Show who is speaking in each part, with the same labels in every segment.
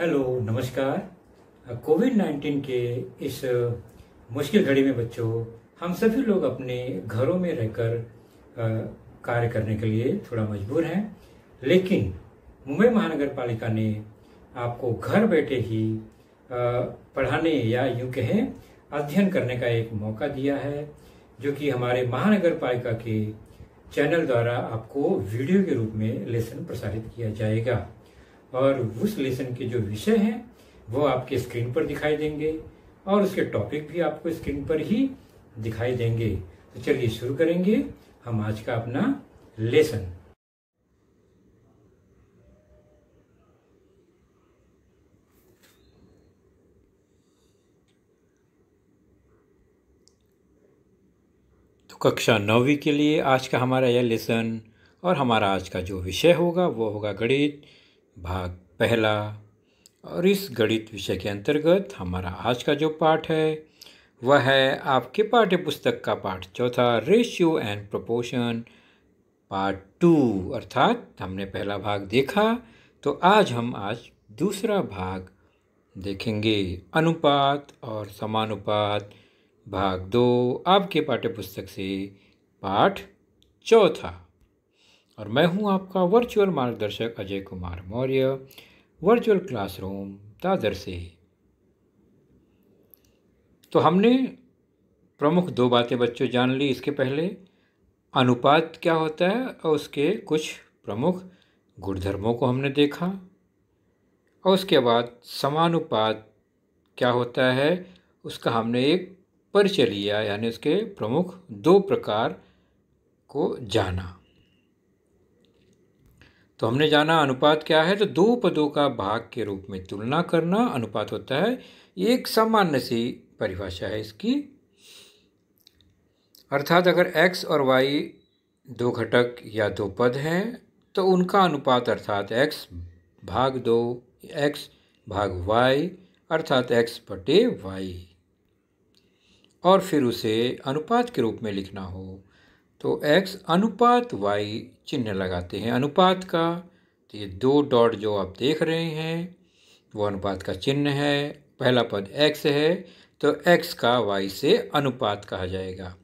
Speaker 1: hello नमस्कार Covid nineteen के इस मुश्किल घड़ी में बच्चों हम सभी लोग अपने घरों में रहकर कार्य करने के लिए थोड़ा मजबूर हैं लेकिन मुंबई महानगर पालिका ने आपको घर बैठे ही पढ़ाने या यूं कहें अध्ययन करने का एक मौका दिया है जो कि हमारे महानगर पालिका के चैनल द्वारा आपको वीडियो के रूप में लेसन प्रसारित किया जाएगा और उस लेसन के जो विषय हैं वो आपके स्क्रीन पर दिखाई देंगे और उसके टॉपिक भी आपको स्क्रीन पर ही दिखाई देंगे तो चलिए शुरू करेंगे हम आज का अपना लेसन तो कक्षा नौवीं के लिए आज का हमारा यह लेसन और हमारा आज का जो विषय होगा वो होगा गणित भाग पहला और इस गणित विषय के अंतर्गत हमारा आज का जो पाठ है वह है आपके पाठ्य पुस्तक का पाठ चौथा ratio and proportion part two अर्थात हमने पहला भाग देखा तो आज हम आज दूसरा भाग देखेंगे अनुपात और समानुपात भाग दो आपके पाठ्य पुस्तक से पाठ चौथा और मैं हूं आपका वर्चुअल मार्गदर्शक अजय कुमार मौर्य वर्चुअल क्लासरूम दादर से तो हमने प्रमुख दो बातें बच्चों जान ली इसके पहले अनुपात क्या होता है और उसके कुछ प्रमुख गुणधर्मों को हमने देखा और उसके बाद समानुपात क्या होता है उसका हमने एक परिचय लिया यानी उसके प्रमुख दो प्रकार को जाना तो हमने जाना अनुपात क्या है तो दो पदों का भाग के रूप में तुलना करना अनुपात होता है एक सामान्य सी परिभाषा है इसकी अर्थात अगर x और y दो घटक या दो पद हैं तो उनका अनुपात अर्थात x भाग दो x भाग y अर्थात x बटे वाई और फिर उसे अनुपात के रूप में लिखना हो तो x अनुपात y चिन्ह लगाते हैं अनुपात का तो ये दो डॉट जो आप देख रहे हैं वो अनुपात का चिन्ह है पहला पद x है तो x का y से अनुपात कहा जाएगा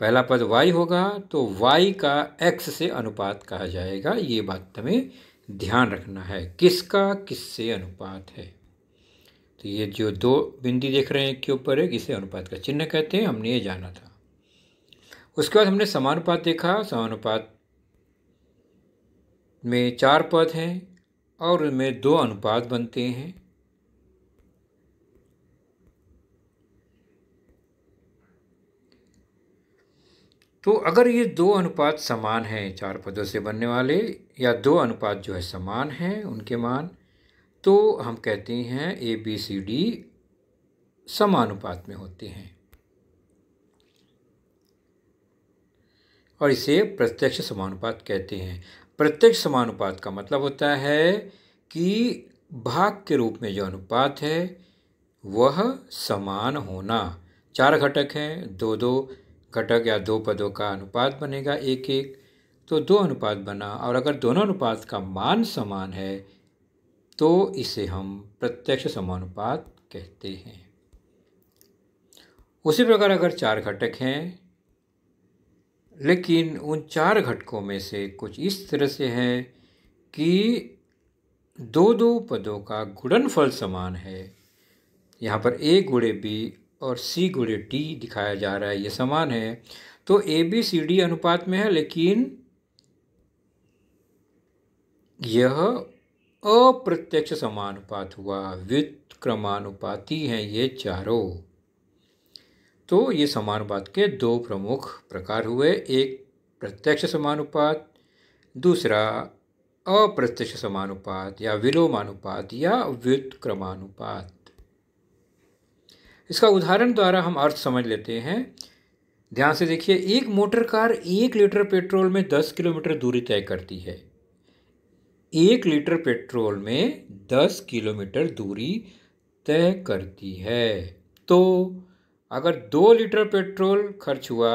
Speaker 1: पहला पद y होगा तो y का x से अनुपात कहा जाएगा ये बात हमें ध्यान रखना है किसका किससे अनुपात है तो ये जो दो बिंदी देख रहे हैं एक के ऊपर है इसे अनुपात का चिन्ह कहते हैं हमने ये जाना था उसके बाद हमने समानुपात देखा समानुपात में चार पद हैं और उनमें दो अनुपात बनते हैं तो अगर ये दो अनुपात समान हैं चार पदों से बनने वाले या दो अनुपात जो है समान हैं उनके मान तो हम कहते हैं ए बी सी डी समानुपात में होते हैं और इसे प्रत्यक्ष समानुपात कहते हैं प्रत्यक्ष समानुपात का मतलब होता है कि भाग के रूप में जो अनुपात है वह समान होना चार घटक हैं दो दो घटक या दो पदों का अनुपात बनेगा एक एक तो दो अनुपात बना और अगर दोनों अनुपात का मान समान है तो इसे हम प्रत्यक्ष समानुपात कहते हैं उसी प्रकार अगर चार घटक हैं लेकिन उन चार घटकों में से कुछ इस तरह से हैं कि दो दो पदों का गुणनफल समान है यहाँ पर ए गुड़े बी और सी गुड़े डी दिखाया जा रहा है ये समान है तो ए बी सी डी अनुपात में है लेकिन यह अप्रत्यक्ष समानुपात हुआ क्रमानुपाती हैं ये चारों तो ये समानुपात के दो प्रमुख प्रकार हुए एक प्रत्यक्ष समानुपात दूसरा अप्रत्यक्ष समानुपात या विलोमानुपात या व्युत्क्रमानुपात इसका उदाहरण द्वारा हम अर्थ समझ लेते हैं ध्यान से देखिए एक मोटर कार एक लीटर पेट्रोल में दस किलोमीटर दूरी तय करती है एक लीटर पेट्रोल में दस किलोमीटर दूरी तय करती है तो अगर दो लीटर पेट्रोल खर्च हुआ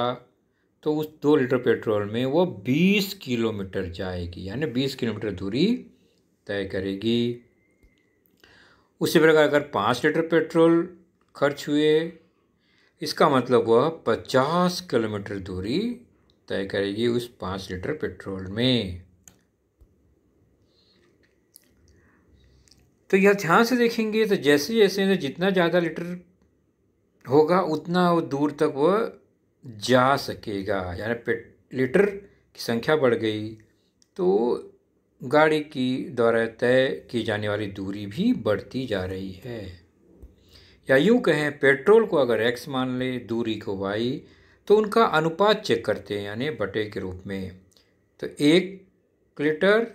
Speaker 1: तो उस दो लीटर पेट्रोल में वो बीस किलोमीटर जाएगी यानी बीस किलोमीटर दूरी तय करेगी उसी प्रकार अगर पाँच लीटर पेट्रोल खर्च हुए इसका मतलब वह पचास किलोमीटर दूरी तय करेगी उस पाँच लीटर पेट्रोल में तो यह ध्यान से देखेंगे तो जैसे जैसे जितना ज़्यादा लीटर होगा उतना वो दूर तक वह जा सकेगा यानी लीटर की संख्या बढ़ गई तो गाड़ी की द्वारा तय की जाने वाली दूरी भी बढ़ती जा रही है या यूँ कहें पेट्रोल को अगर एक्स मान ले दूरी को वाई तो उनका अनुपात चेक करते हैं यानी बटे के रूप में तो एक लीटर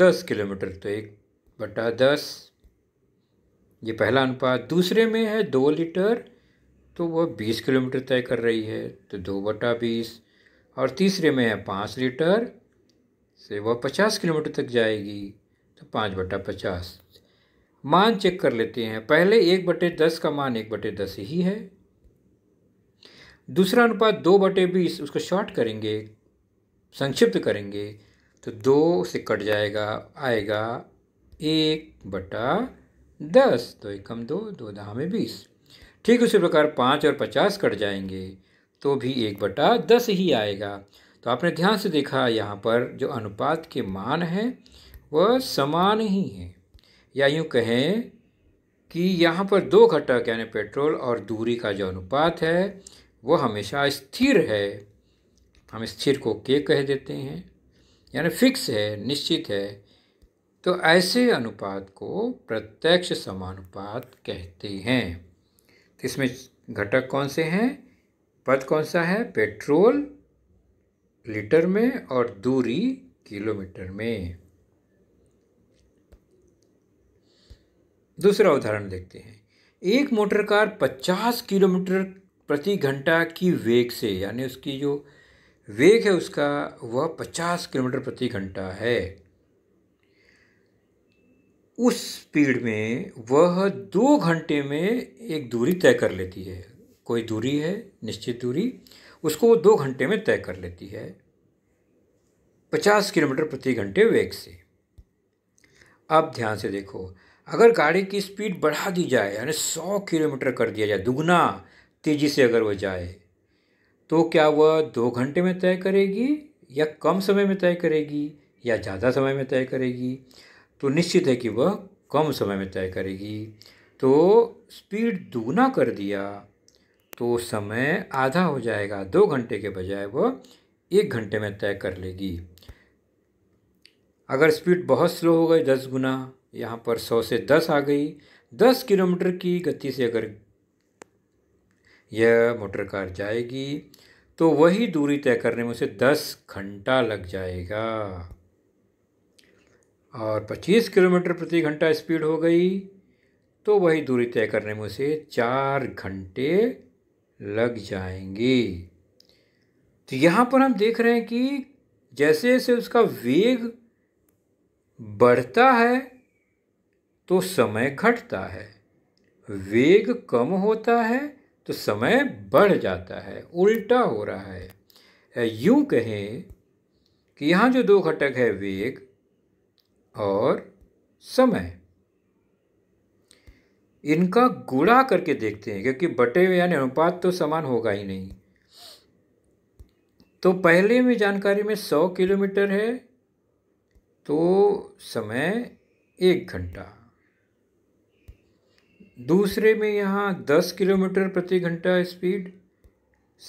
Speaker 1: दस किलोमीटर तो एक बटा दस ये पहला अनुपात दूसरे में है दो लीटर तो वह बीस किलोमीटर तय कर रही है तो दो बटा बीस और तीसरे में है पाँच लीटर से वह पचास किलोमीटर तक जाएगी तो पाँच बटा पचास मान चेक कर लेते हैं पहले एक बटे दस का मान एक बटे दस ही है दूसरा अनुपात दो बटे बीस उसको शॉर्ट करेंगे संक्षिप्त करेंगे तो दो से कट जाएगा आएगा एक बटा दस तो एक कम दो दो दहा में बीस ठीक उसी प्रकार पाँच और पचास कट जाएंगे तो भी एक बटा दस ही आएगा तो आपने ध्यान से देखा यहाँ पर जो अनुपात के मान हैं वह समान ही हैं या यूँ कहें कि यहाँ पर दो घटक यानी पेट्रोल और दूरी का जो अनुपात है वह हमेशा स्थिर है हम स्थिर को के कह देते हैं यानी फिक्स है निश्चित है तो ऐसे अनुपात को प्रत्यक्ष समानुपात कहते हैं इसमें घटक कौन से हैं पद कौन सा है पेट्रोल लीटर में और दूरी किलोमीटर में दूसरा उदाहरण देखते हैं एक मोटर कार 50 किलोमीटर प्रति घंटा की वेग से यानी उसकी जो वेग है उसका वह 50 किलोमीटर प्रति घंटा है उस स्पीड में वह दो घंटे में एक दूरी तय कर लेती है कोई दूरी है निश्चित दूरी उसको वो दो घंटे में तय कर लेती है पचास किलोमीटर प्रति घंटे वेग से अब ध्यान से देखो अगर गाड़ी की स्पीड बढ़ा दी जाए यानी सौ किलोमीटर कर दिया जाए दुगना तेज़ी से अगर वह जाए तो क्या वह दो घंटे में तय करेगी या कम समय में तय करेगी या ज़्यादा समय में तय करेगी तो निश्चित है कि वह कम समय में तय करेगी तो स्पीड दोगुना कर दिया तो समय आधा हो जाएगा दो घंटे के बजाय वह एक घंटे में तय कर लेगी अगर स्पीड बहुत स्लो हो गई दस गुना यहाँ पर सौ से दस आ गई दस किलोमीटर की गति से अगर यह मोटर कार जाएगी तो वही दूरी तय करने में उसे दस घंटा लग जाएगा और 25 किलोमीटर प्रति घंटा स्पीड हो गई तो वही दूरी तय करने में उसे चार घंटे लग जाएंगे तो यहाँ पर हम देख रहे हैं कि जैसे जैसे उसका वेग बढ़ता है तो समय घटता है वेग कम होता है तो समय बढ़ जाता है उल्टा हो रहा है यूँ कहें कि यहाँ जो दो घटक है वेग और समय इनका गुणा करके देखते हैं क्योंकि बटे हुए यानी अनुपात तो समान होगा ही नहीं तो पहले में जानकारी में सौ किलोमीटर है तो समय एक घंटा दूसरे में यहाँ दस किलोमीटर प्रति घंटा स्पीड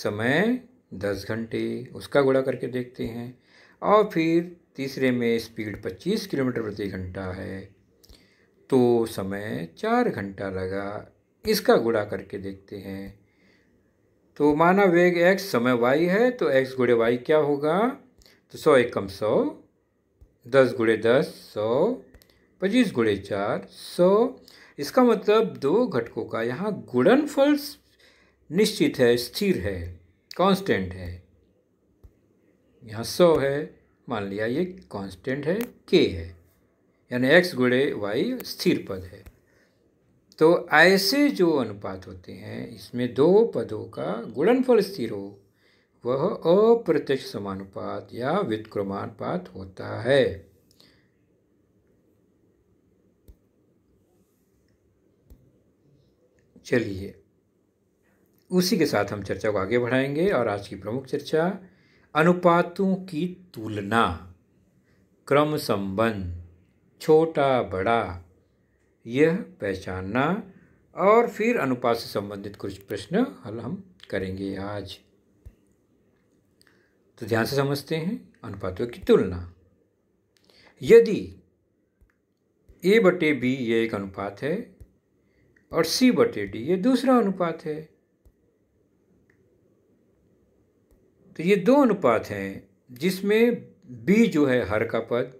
Speaker 1: समय दस घंटे उसका गुणा करके देखते हैं और फिर तीसरे में स्पीड 25 किलोमीटर प्रति घंटा है तो समय चार घंटा लगा इसका गुड़ा करके देखते हैं तो माना वेग एक्स समय वाई है तो एक्स गुड़े वाई क्या होगा तो सौ एकम सौ दस गुड़े दस सौ पच्चीस गुड़े चार सौ इसका मतलब दो घटकों का यहाँ गुणनफल निश्चित है स्थिर है कांस्टेंट है यहाँ सौ है मान लिया ये कांस्टेंट है के है यानी एक्स गुड़े वाई स्थिर पद है तो ऐसे जो अनुपात होते हैं इसमें दो पदों का गुणनफल स्थिर हो वह अप्रत्यक्ष समानुपात या व्युत्क्रमानुपात होता है चलिए उसी के साथ हम चर्चा को आगे बढ़ाएंगे और आज की प्रमुख चर्चा अनुपातों की तुलना क्रम संबंध छोटा बड़ा यह पहचानना और फिर अनुपात से संबंधित कुछ प्रश्न हल हम करेंगे आज तो ध्यान से समझते हैं अनुपातों की तुलना यदि ए बटे बी ये एक अनुपात है और सी बटे डी ये दूसरा अनुपात है तो ये दो अनुपात हैं जिसमें बी जो है हर का पद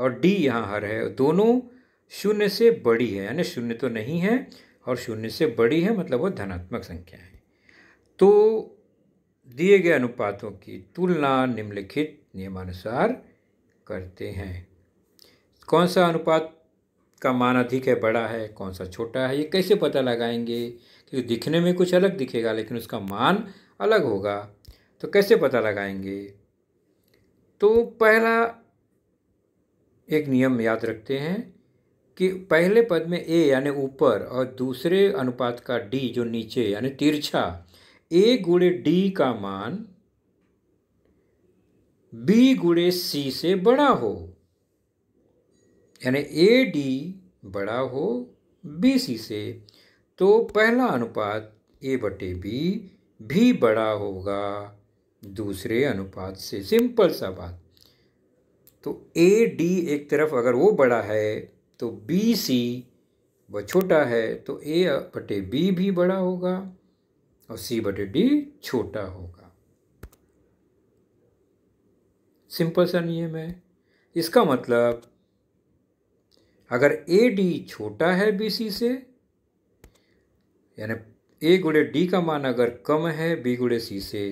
Speaker 1: और डी यहाँ हर है दोनों शून्य से बड़ी है यानी शून्य तो नहीं है और शून्य से बड़ी है मतलब वो धनात्मक संख्या है तो दिए गए अनुपातों की तुलना निम्नलिखित नियमानुसार करते हैं कौन सा अनुपात का मान अधिक है बड़ा है कौन सा छोटा है ये कैसे पता लगाएंगे क्योंकि दिखने में कुछ अलग दिखेगा लेकिन उसका मान अलग होगा तो कैसे पता लगाएंगे तो पहला एक नियम याद रखते हैं कि पहले पद में ए यानी ऊपर और दूसरे अनुपात का डी जो नीचे यानी तिरछा ए गुड़े डी का मान बी गुड़े सी से बड़ा हो यानी ए डी बड़ा हो बी सी से तो पहला अनुपात ए बटे बी भी बड़ा होगा दूसरे अनुपात से सिंपल सा बात तो ए डी एक तरफ अगर वो बड़ा है तो बी सी वह छोटा है तो ए बटे बी भी बड़ा होगा और सी बटे डी छोटा होगा सिंपल सा नियम है इसका मतलब अगर ए डी छोटा है बी सी से यानी ए गुड़े डी का मान अगर कम है बी गुड़े सी से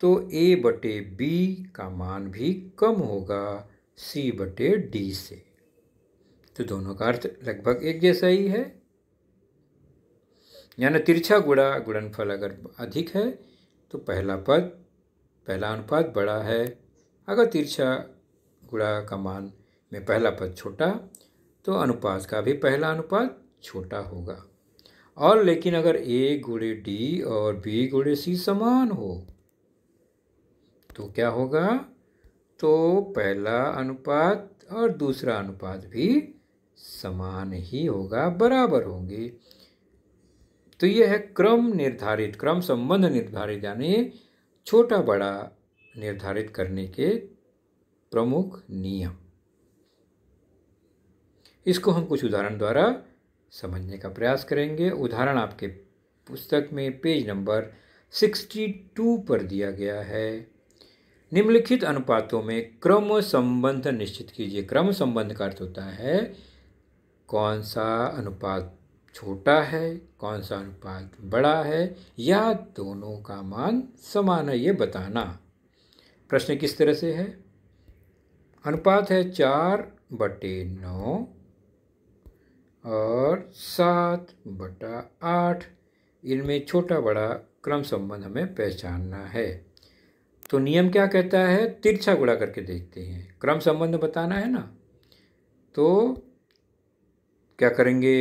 Speaker 1: तो ए बटे बी का मान भी कम होगा सी बटे डी से तो दोनों का अर्थ लगभग एक जैसा ही है यानी तिरछा गुड़ा गुणनफल अगर अधिक है तो पहला पद पहला अनुपात बड़ा है अगर तिरछा गुड़ा का मान में पहला पद छोटा तो अनुपात का भी पहला अनुपात छोटा होगा और लेकिन अगर ए गुड़े डी और बी गुड़े सी समान हो तो क्या होगा तो पहला अनुपात और दूसरा अनुपात भी समान ही होगा बराबर होंगे तो यह है क्रम निर्धारित क्रम संबंध निर्धारित यानी छोटा बड़ा निर्धारित करने के प्रमुख नियम इसको हम कुछ उदाहरण द्वारा समझने का प्रयास करेंगे उदाहरण आपके पुस्तक में पेज नंबर सिक्सटी टू पर दिया गया है निम्नलिखित अनुपातों में क्रम संबंध निश्चित कीजिए क्रम संबंध का अर्थ होता है कौन सा अनुपात छोटा है कौन सा अनुपात बड़ा है या दोनों का मान समान है ये बताना प्रश्न किस तरह से है अनुपात है चार बटे नौ और सात बटा आठ इनमें छोटा बड़ा क्रम संबंध हमें पहचानना है तो नियम क्या कहता है तिरछा गुड़ा करके देखते हैं क्रम संबंध बताना है ना तो क्या करेंगे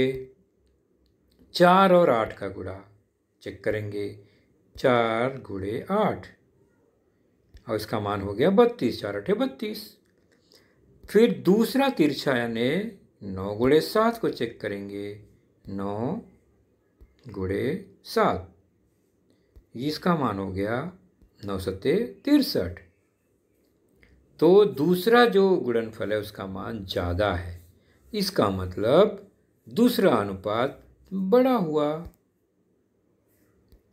Speaker 1: चार और आठ का गुड़ा चेक करेंगे चार गुड़े आठ और इसका मान हो गया बत्तीस चार अठे बत्तीस फिर दूसरा तिरछा यानी नौ गुड़े सात को चेक करेंगे नौ गुड़े सात इसका मान हो गया नौ सत्ते तिरसठ तो दूसरा जो गुणनफल है उसका मान ज़्यादा है इसका मतलब दूसरा अनुपात बड़ा हुआ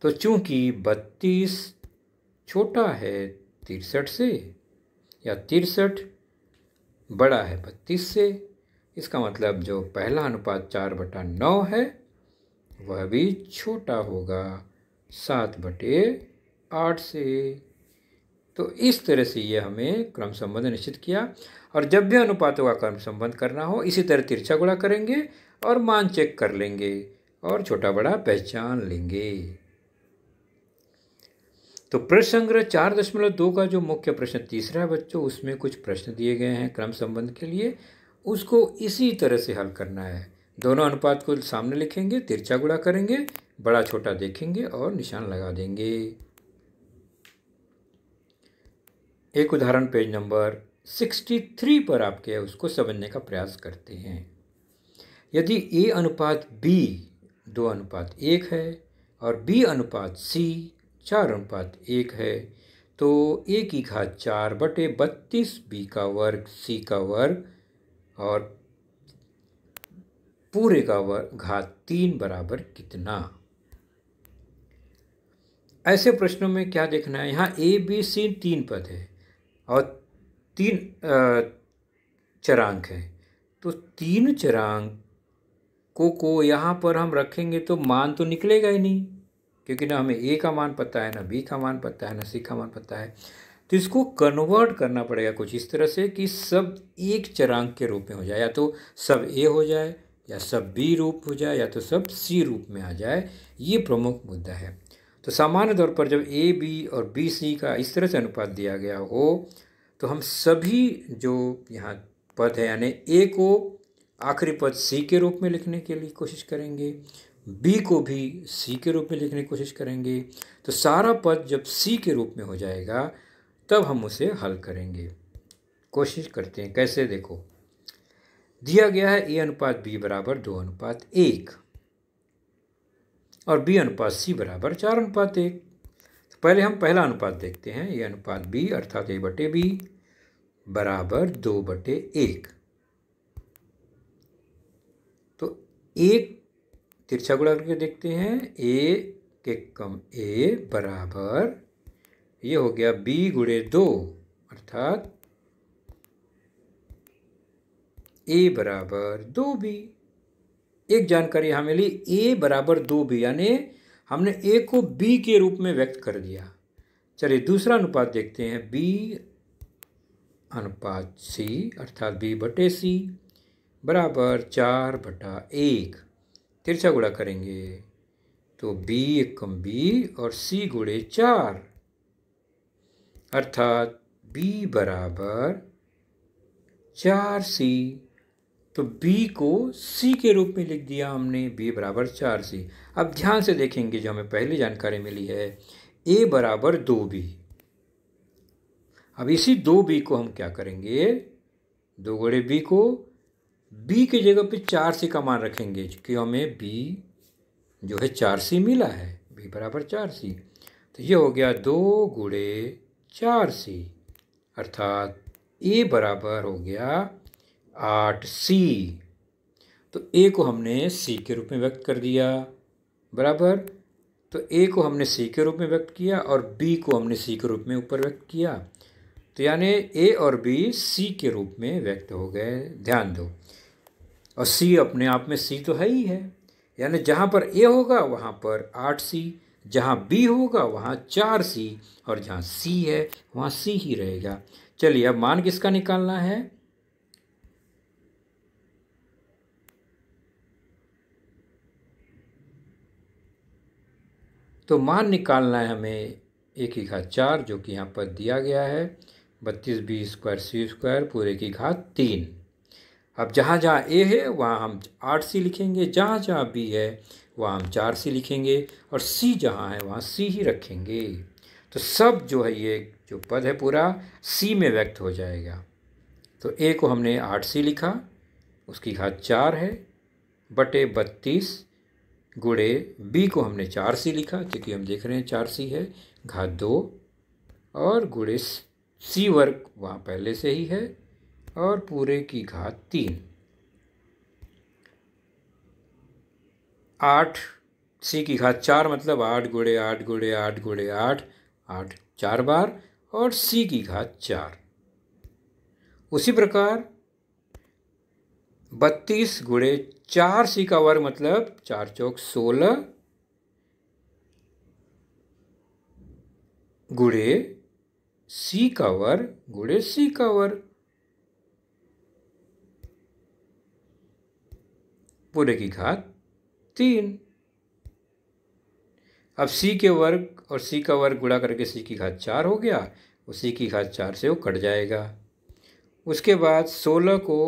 Speaker 1: तो चूंकि बत्तीस छोटा है तिरसठ से या तिरसठ बड़ा है बत्तीस से इसका मतलब जो पहला अनुपात चार बटा नौ है वह भी छोटा होगा सात बटे आठ से तो इस तरह से ये हमें क्रम संबंध निश्चित किया और जब भी अनुपातों का क्रम संबंध करना हो इसी तरह तिरछा गुणा करेंगे और मान चेक कर लेंगे और छोटा बड़ा पहचान लेंगे तो प्रश्न संग्रह चार दशमलव दो का जो मुख्य प्रश्न तीसरा है बच्चों उसमें कुछ प्रश्न दिए गए हैं क्रम संबंध के लिए उसको इसी तरह से हल करना है दोनों अनुपात को सामने लिखेंगे तिरछा गुड़ा करेंगे बड़ा छोटा देखेंगे और निशान लगा देंगे एक उदाहरण पेज नंबर 63 पर आपके उसको समझने का प्रयास करते हैं यदि ए अनुपात बी दो अनुपात एक है और बी अनुपात सी चार अनुपात एक है तो ए की घात चार बटे बत्तीस बी का वर्ग सी का वर्ग और पूरे का वर्ग घात तीन बराबर कितना ऐसे प्रश्नों में क्या देखना है यहाँ ए बी सी तीन पद है और तीन चरांक हैं तो तीन चरांक को को यहाँ पर हम रखेंगे तो मान तो निकलेगा ही नहीं क्योंकि ना हमें ए का मान पता है ना बी का मान पता है ना सी का मान पता है तो इसको कन्वर्ट करना पड़ेगा कुछ इस तरह से कि सब एक चरांक के रूप में हो जाए या तो सब ए हो जाए या सब बी रूप हो जाए या तो सब सी रूप में आ जाए ये प्रमुख मुद्दा है तो सामान्य तौर पर जब ए बी और बी सी का इस तरह से अनुपात दिया गया हो तो हम सभी जो यहाँ पद है यानी ए को आखिरी पद सी के रूप में लिखने के लिए कोशिश करेंगे बी को भी सी के रूप में लिखने की कोशिश करेंगे तो सारा पद जब सी के रूप में हो जाएगा तब हम उसे हल करेंगे कोशिश करते हैं कैसे देखो दिया गया है ए अनुपात बी बराबर दो अनुपात एक और बी अनुपात सी बराबर चार अनुपात एक तो पहले हम पहला अनुपात देखते हैं ये अनुपात बी अर्थात ए बटे बी बराबर दो बटे एक तो एक तिरछा गुड़ा करके देखते हैं ए के कम ए बराबर ये हो गया बी गुड़े दो अर्थात ए बराबर दो बी एक जानकारी हमें ली ए बराबर दो बी यानी हमने ए को बी के रूप में व्यक्त कर दिया चलिए दूसरा अनुपात देखते हैं बी अनुपात सी अर्थात बी बटे सी बराबर चार बटा एक तिरछा गुड़ा करेंगे तो बी एकम बी और सी गुड़े चार अर्थात बी बराबर चार सी तो b को c के रूप में लिख दिया हमने b बराबर चार सी अब ध्यान से देखेंगे जो हमें पहली जानकारी मिली है a बराबर दो बी अब इसी दो बी को हम क्या करेंगे दो गड़े बी को बी की जगह पे चार सी का मान रखेंगे क्योंकि हमें बी जो है चार सी मिला है बी बराबर चार सी तो ये हो गया दो गुड़े चार सी अर्थात ए बराबर हो गया आठ सी तो ए को हमने सी के रूप में व्यक्त कर दिया बराबर तो ए को हमने सी के रूप में व्यक्त किया और बी को हमने सी के रूप में ऊपर व्यक्त किया तो यानी ए और बी सी के रूप में व्यक्त हो गए ध्यान दो और सी अपने आप में सी तो है ही है यानी जहाँ पर ए होगा वहाँ पर आठ सी जहाँ बी होगा वहाँ चार सी और जहाँ सी है वहाँ सी ही रहेगा चलिए अब मान किसका निकालना है तो मान निकालना है हमें एक ही घात चार जो कि यहाँ पर दिया गया है बत्तीस बी स्क्वायर सी स्क्वायर पूरे की घात तीन अब जहाँ जहाँ ए है वहाँ हम आठ सी लिखेंगे जहाँ जहाँ बी है वहाँ हम चार सी लिखेंगे और सी जहाँ है वहाँ सी ही रखेंगे तो सब जो है ये जो पद है पूरा सी में व्यक्त हो जाएगा तो ए को हमने आठ सी लिखा उसकी घात चार है बटे बत्तीस गुड़े बी को हमने चार सी लिखा क्योंकि हम देख रहे हैं चार सी है घात दो और गुड़े सी वर्ग वहाँ पहले से ही है और पूरे की घात तीन आठ सी की घात चार मतलब आठ गुड़े आठ गुड़े आठ गुड़े आठ आठ चार बार और सी की घात चार उसी प्रकार बत्तीस गुड़े चार सी का वर्ग मतलब चार चौक सोलह गुड़े सी का वर्ग गुड़े सी का वर्ग पूरे की घात तीन अब सी के वर्ग और सी का वर्ग गुड़ा करके सी की घात चार हो गया उसी की घात चार से वो कट जाएगा उसके बाद सोलह को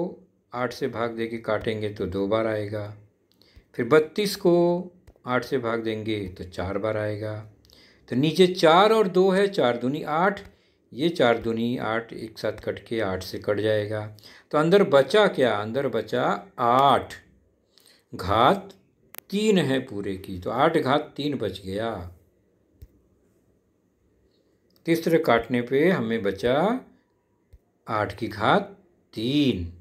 Speaker 1: आठ से भाग दे के काटेंगे तो दो बार आएगा फिर बत्तीस को आठ से भाग देंगे तो चार बार आएगा तो नीचे चार और दो है चार दूनी आठ ये चार दूनी आठ एक साथ कट के आठ से कट जाएगा तो अंदर बचा क्या अंदर बचा आठ घात तीन है पूरे की तो आठ घात तीन बच गया तीसरे काटने पे हमें बचा आठ की घात तीन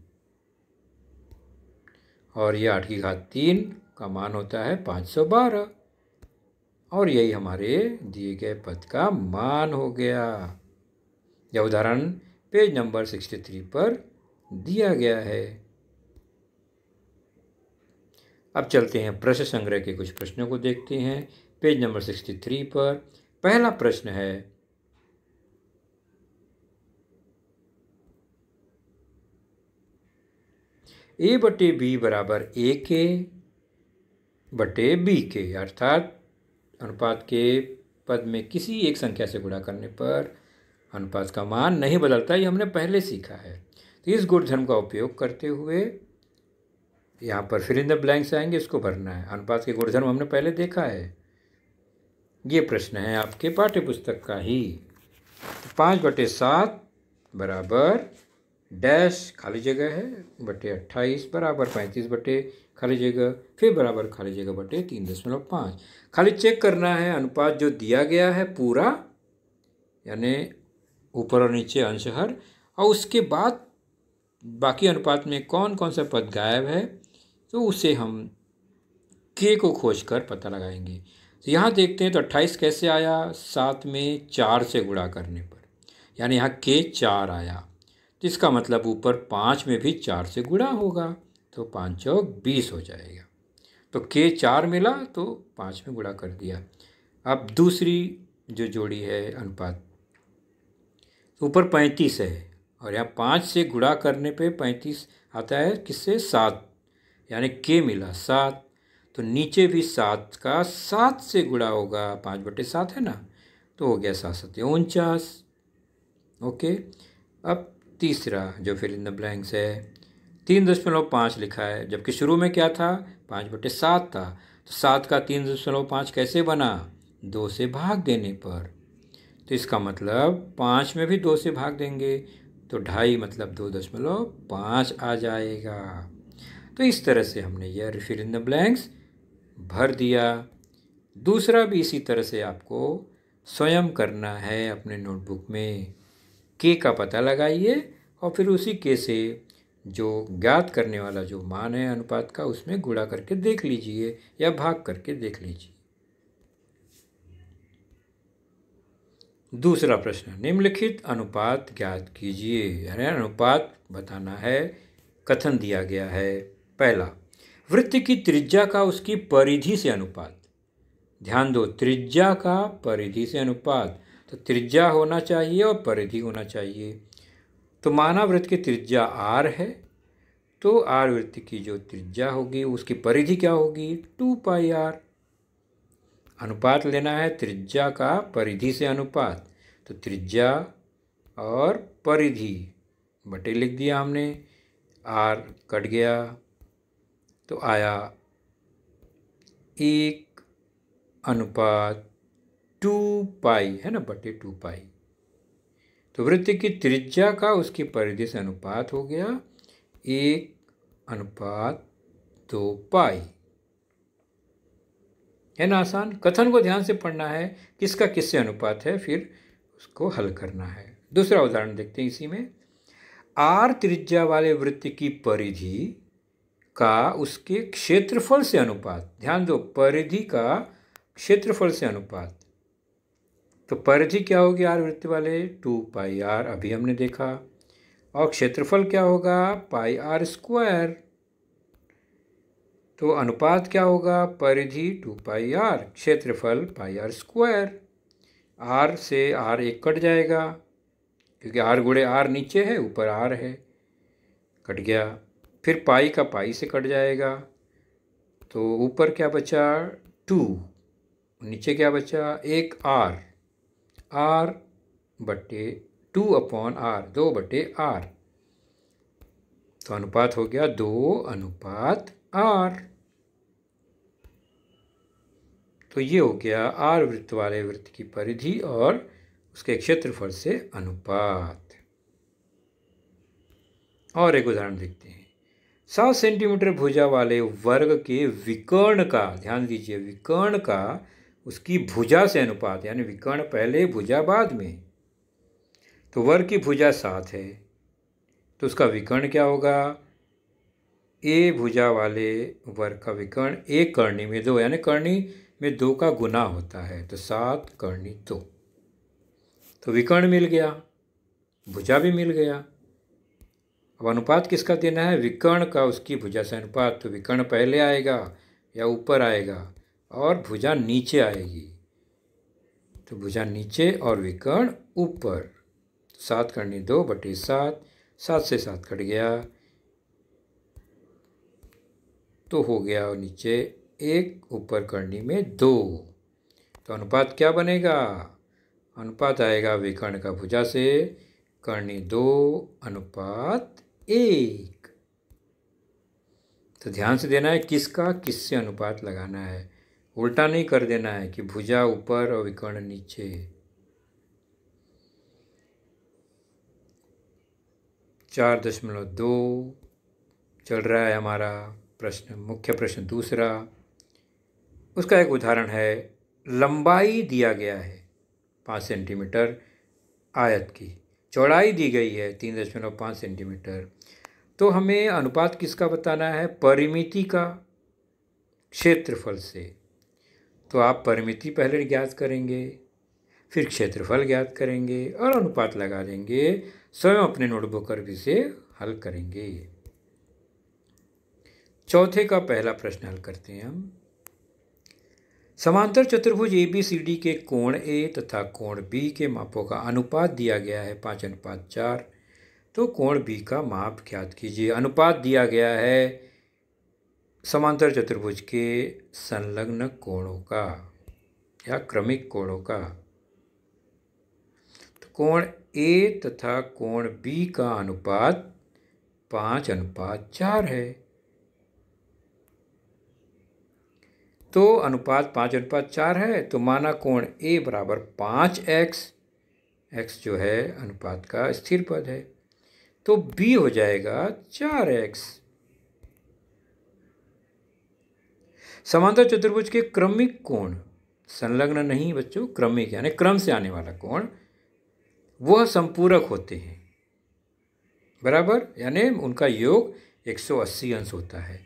Speaker 1: और ये आठ की घात तीन का मान होता है पाँच सौ बारह और यही हमारे दिए गए पद का मान हो गया यह उदाहरण पेज नंबर सिक्सटी थ्री पर दिया गया है अब चलते हैं प्रश्न संग्रह के कुछ प्रश्नों को देखते हैं पेज नंबर सिक्सटी थ्री पर पहला प्रश्न है ए बटे बी बराबर ए के बटे बी के अर्थात अनुपात के पद में किसी एक संख्या से गुणा करने पर अनुपात का मान नहीं बदलता ये हमने पहले सीखा है तो इस गुणधर्म का उपयोग करते हुए यहाँ पर फिर इन द ब्लैंक्स आएंगे इसको भरना है अनुपात के गुणधर्म हमने पहले देखा है ये प्रश्न है आपके पाठ्य पुस्तक का ही पाँच बटे सात बराबर डैश खाली जगह है बटे अट्ठाईस बराबर पैंतीस बटे खाली जगह फिर बराबर खाली जगह बटे तीन दशमलव पाँच खाली चेक करना है अनुपात जो दिया गया है पूरा यानी ऊपर और नीचे अंश हर और उसके बाद बाकी अनुपात में कौन कौन सा पद गायब है तो उसे हम के को खोज कर पता लगाएंगे तो यहाँ देखते हैं तो अट्ठाईस कैसे आया सात में चार से गुड़ा करने पर यानी यहाँ के चार आया जिसका मतलब ऊपर पाँच में भी चार से गुणा होगा तो पाँच चौक बीस हो जाएगा तो के चार मिला तो पाँच में गुणा कर दिया अब दूसरी जो जोड़ी है अनुपात तो ऊपर पैंतीस है और यहाँ पाँच से गुणा करने पे पैंतीस आता है किससे सात यानी के मिला सात तो नीचे भी सात का सात से गुणा होगा पाँच बटे सात है ना तो हो गया सात सत्य उनचास ओके अब तीसरा जो फिर इन द ब्लैंक्स है तीन दशमलव पाँच लिखा है जबकि शुरू में क्या था पाँच बटे सात था तो सात का तीन दशमलव पाँच कैसे बना दो से भाग देने पर तो इसका मतलब पाँच में भी दो से भाग देंगे तो ढाई मतलब दो दशमलव पाँच आ जाएगा तो इस तरह से हमने यह फिर इन द ब्लैंक्स भर दिया दूसरा भी इसी तरह से आपको स्वयं करना है अपने नोटबुक में के का पता लगाइए और फिर उसी के से जो ज्ञात करने वाला जो मान है अनुपात का उसमें गुणा करके देख लीजिए या भाग करके देख लीजिए दूसरा प्रश्न निम्नलिखित अनुपात ज्ञात कीजिए यानी अनुपात बताना है कथन दिया गया है पहला वृत्त की त्रिज्या का उसकी परिधि से अनुपात ध्यान दो त्रिज्या का परिधि से अनुपात तो त्रिज्या होना चाहिए और परिधि होना चाहिए तो मानव वृत्त की त्रिज्या आर है तो आर वृत्त की जो त्रिज्या होगी उसकी परिधि क्या होगी टू पाई आर अनुपात लेना है त्रिज्या का परिधि से अनुपात तो त्रिज्या और परिधि बटे लिख दिया हमने आर कट गया तो आया एक अनुपात टू पाई है ना बटे टू पाई तो वृत्त की त्रिज्या का उसकी परिधि से अनुपात हो गया एक अनुपात दो पाई है ना आसान कथन को ध्यान से पढ़ना है किसका किससे अनुपात है फिर उसको हल करना है दूसरा उदाहरण देखते हैं इसी में आर त्रिज्या वाले वृत्त की परिधि का उसके क्षेत्रफल से अनुपात ध्यान दो परिधि का क्षेत्रफल से अनुपात तो परिधि क्या होगी आर वृत्त वाले टू पाई आर अभी हमने देखा और क्षेत्रफल क्या होगा पाई आर स्क्वायर तो अनुपात क्या होगा परिधि टू पाई आर क्षेत्रफल पाई आर स्क्वायर आर से आर एक कट जाएगा क्योंकि आर गुड़े आर नीचे है ऊपर आर है कट गया फिर पाई का पाई से कट जाएगा तो ऊपर क्या बचा टू नीचे क्या बचा एक आर आर बटे टू अपॉन आर दो बटे आर तो अनुपात हो गया दो अनुपात आर तो ये हो गया आर वृत्त वाले वृत्त की परिधि और उसके क्षेत्रफल से अनुपात और एक उदाहरण देखते हैं सात सेंटीमीटर भुजा वाले वर्ग के विकर्ण का ध्यान दीजिए विकर्ण का उसकी भुजा से अनुपात यानी विकर्ण पहले भुजा बाद में तो वर्ग की भुजा सात है तो उसका विकर्ण क्या होगा ए भुजा वाले वर्ग का विकर्ण एक करणी में दो यानी करणी में दो का गुना होता है तो सात करणी दो तो विकर्ण मिल गया भुजा भी मिल गया अब अनुपात किसका देना है विकर्ण का उसकी भुजा से अनुपात तो विकर्ण पहले आएगा या ऊपर आएगा और भुजा नीचे आएगी तो भुजा नीचे और विकर्ण ऊपर सात करनी दो बटे सात सात से सात कट गया तो हो गया और नीचे एक ऊपर करनी में दो तो अनुपात क्या बनेगा अनुपात आएगा विकर्ण का भुजा से करनी दो अनुपात एक तो ध्यान से देना है किसका किससे अनुपात लगाना है उल्टा नहीं कर देना है कि भुजा ऊपर और विकर्ण नीचे चार दशमलव दो चल रहा है हमारा प्रश्न मुख्य प्रश्न दूसरा उसका एक उदाहरण है लंबाई दिया गया है पाँच सेंटीमीटर आयत की चौड़ाई दी गई है तीन दशमलव पाँच सेंटीमीटर तो हमें अनुपात किसका बताना है परिमिति का क्षेत्रफल से तो आप परिमिति पहले ज्ञात करेंगे फिर क्षेत्रफल ज्ञात करेंगे और अनुपात लगा देंगे स्वयं अपने नोटबुक पर भी से हल करेंगे चौथे का पहला प्रश्न हल करते हैं हम समांतर चतुर्भुज ए बी सी डी के कोण ए तथा कोण बी के मापों का अनुपात दिया गया है पाँच अनुपात चार तो कोण बी का माप ज्ञात कीजिए अनुपात दिया गया है समांतर चतुर्भुज के संलग्न कोणों का या क्रमिक कोणों का तो कोण ए तथा कोण बी का अनुपात पाँच अनुपात चार है तो अनुपात पाँच अनुपात चार है तो माना कोण ए बराबर पाँच एक्स एक्स जो है अनुपात का स्थिर पद है तो बी हो जाएगा चार एक्स समांतर चतुर्भुज के क्रमिक कोण संलग्न नहीं बच्चों क्रमिक यानी क्रम से आने वाला कोण वह संपूरक होते हैं बराबर यानी उनका योग 180 अंश होता है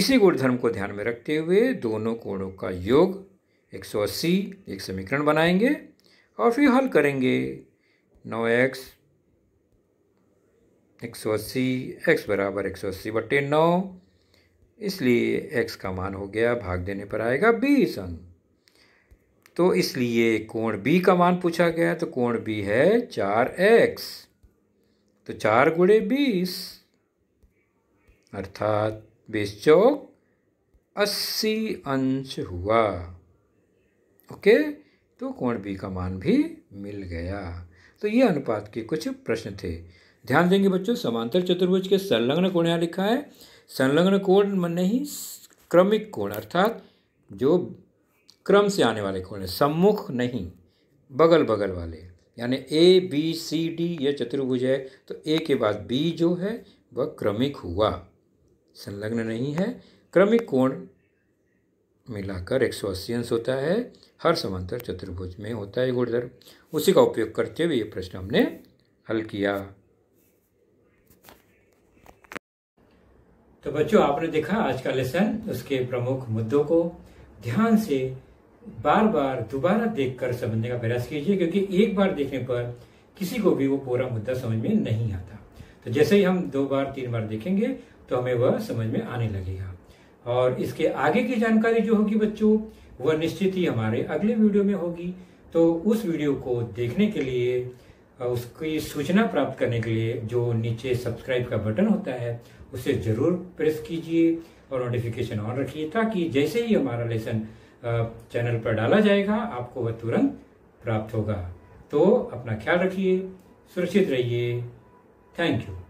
Speaker 1: इसी गुणधर्म को ध्यान में रखते हुए दोनों कोणों का योग 180 एक समीकरण बनाएंगे और फिर हल करेंगे नौ एक्स एक सौ अस्सी एक्स बराबर एक सौ अस्सी बटे नौ इसलिए एक्स का मान हो गया भाग देने पर आएगा बीस अंक तो इसलिए कोण बी का मान पूछा गया तो कोण बी है चार एक्स तो चार गुड़े बीस अर्थात बीस चौक अस्सी अंश हुआ ओके तो कोण बी का मान भी मिल गया तो ये अनुपात के कुछ प्रश्न थे ध्यान देंगे बच्चों समांतर चतुर्भुज के संलग्न कोण यहाँ लिखा है संलग्न कोण नहीं क्रमिक कोण अर्थात जो क्रम से आने वाले कोण हैं सम्मुख नहीं बगल बगल वाले यानी ए बी सी डी यह चतुर्भुज है तो ए के बाद बी जो है वह क्रमिक हुआ संलग्न नहीं है क्रमिक कोण मिलाकर एक सौ अस्सी अंश होता है हर समांतर चतुर्भुज में होता है गुणधर्म उसी का उपयोग करते हुए ये प्रश्न हमने हल किया तो बच्चों आपने देखा आज का लेसन उसके प्रमुख मुद्दों को ध्यान से बार बार दोबारा देखकर समझने का प्रयास कीजिए क्योंकि एक बार देखने पर किसी को भी वो पूरा मुद्दा समझ में नहीं आता तो जैसे ही हम दो बार तीन बार देखेंगे तो हमें वह समझ में आने लगेगा और इसके आगे की जानकारी जो होगी बच्चों वह निश्चित ही हमारे अगले वीडियो में होगी तो उस वीडियो को देखने के लिए उसकी सूचना प्राप्त करने के लिए जो नीचे सब्सक्राइब का बटन होता है उसे ज़रूर प्रेस कीजिए और नोटिफिकेशन ऑन रखिए ताकि जैसे ही हमारा लेसन चैनल पर डाला जाएगा आपको वह तुरंत प्राप्त होगा तो अपना ख्याल रखिए सुरक्षित रहिए थैंक यू